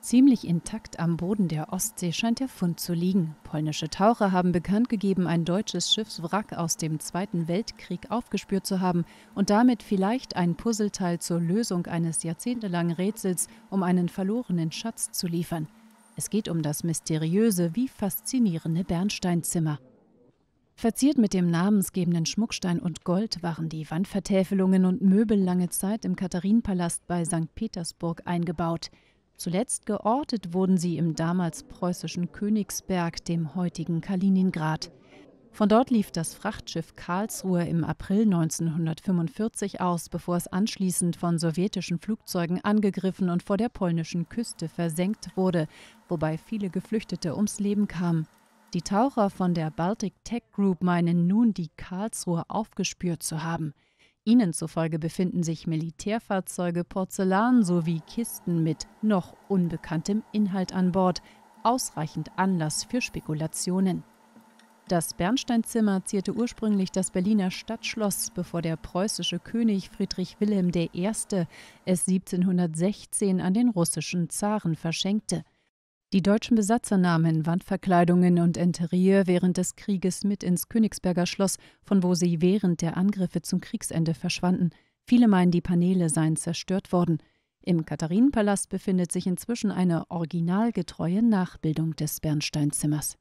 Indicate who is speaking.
Speaker 1: Ziemlich intakt am Boden der Ostsee scheint der Fund zu liegen. Polnische Taucher haben bekannt gegeben, ein deutsches Schiffswrack aus dem Zweiten Weltkrieg aufgespürt zu haben und damit vielleicht ein Puzzleteil zur Lösung eines jahrzehntelangen Rätsels um einen verlorenen Schatz zu liefern. Es geht um das mysteriöse wie faszinierende Bernsteinzimmer. Verziert mit dem namensgebenden Schmuckstein und Gold waren die Wandvertäfelungen und Möbel lange Zeit im Katharinenpalast bei St. Petersburg eingebaut. Zuletzt geortet wurden sie im damals preußischen Königsberg, dem heutigen Kaliningrad. Von dort lief das Frachtschiff Karlsruhe im April 1945 aus, bevor es anschließend von sowjetischen Flugzeugen angegriffen und vor der polnischen Küste versenkt wurde, wobei viele Geflüchtete ums Leben kamen. Die Taucher von der Baltic Tech Group meinen nun, die Karlsruhe aufgespürt zu haben. Ihnen zufolge befinden sich Militärfahrzeuge, Porzellan sowie Kisten mit noch unbekanntem Inhalt an Bord, ausreichend Anlass für Spekulationen. Das Bernsteinzimmer zierte ursprünglich das Berliner Stadtschloss, bevor der preußische König Friedrich Wilhelm I. es 1716 an den russischen Zaren verschenkte. Die deutschen Besatzer nahmen Wandverkleidungen und Interieur während des Krieges mit ins Königsberger Schloss, von wo sie während der Angriffe zum Kriegsende verschwanden. Viele meinen, die Paneele seien zerstört worden. Im Katharinenpalast befindet sich inzwischen eine originalgetreue Nachbildung des Bernsteinzimmers.